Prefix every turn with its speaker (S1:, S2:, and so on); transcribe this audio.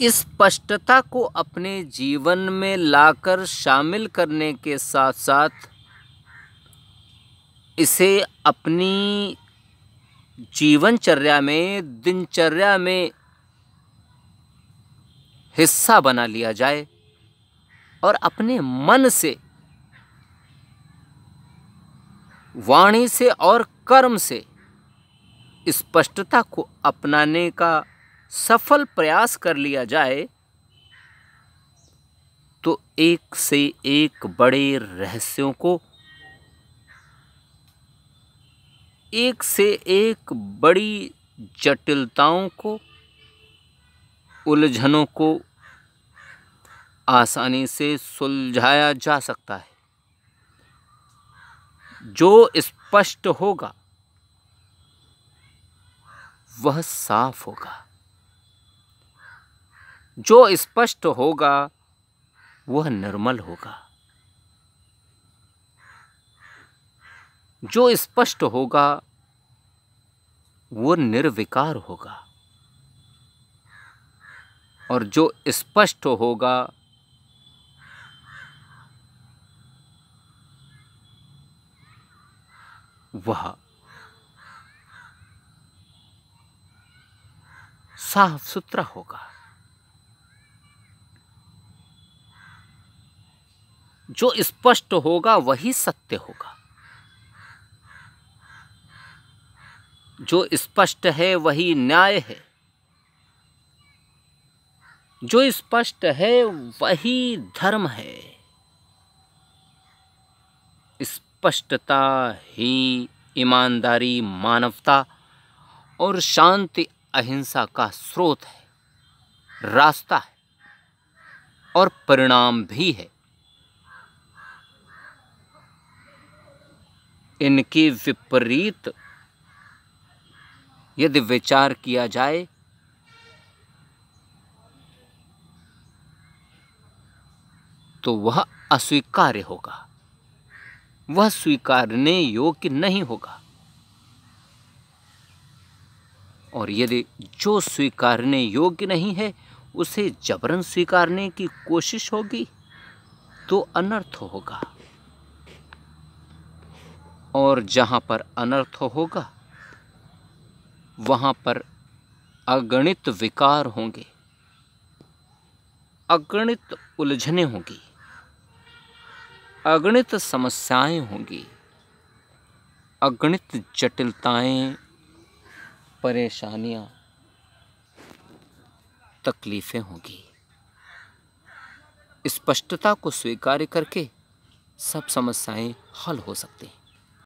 S1: इस स्पष्टता को अपने जीवन में लाकर शामिल करने के साथ साथ इसे अपनी जीवनचर्या में दिनचर्या में हिस्सा बना लिया जाए और अपने मन से वाणी से और कर्म से स्पष्टता को अपनाने का सफल प्रयास कर लिया जाए तो एक से एक बड़े रहस्यों को एक से एक बड़ी जटिलताओं को उलझनों को आसानी से सुलझाया जा सकता है जो स्पष्ट होगा वह साफ होगा जो स्पष्ट होगा वह निर्मल होगा जो स्पष्ट होगा वो निर्विकार होगा और जो स्पष्ट होगा वह साफ सुथरा होगा जो स्पष्ट होगा वही सत्य होगा जो स्पष्ट है वही न्याय है जो स्पष्ट है वही धर्म है स्पष्टता ही ईमानदारी मानवता और शांति अहिंसा का स्रोत है रास्ता है और परिणाम भी है इनके विपरीत यदि विचार किया जाए तो वह अस्वीकार्य होगा वह स्वीकारने योग्य नहीं होगा और यदि जो स्वीकारने योग्य नहीं है उसे जबरन स्वीकारने की कोशिश होगी तो अनर्थ होगा और जहाँ पर अनर्थ होगा वहाँ पर अगणित विकार होंगे अगणित उलझने होंगी अगणित समस्याएं होंगी अगणित जटिलताएं परेशानियां तकलीफ़ें होंगी स्पष्टता को स्वीकार करके सब समस्याएं हल हो सकती हैं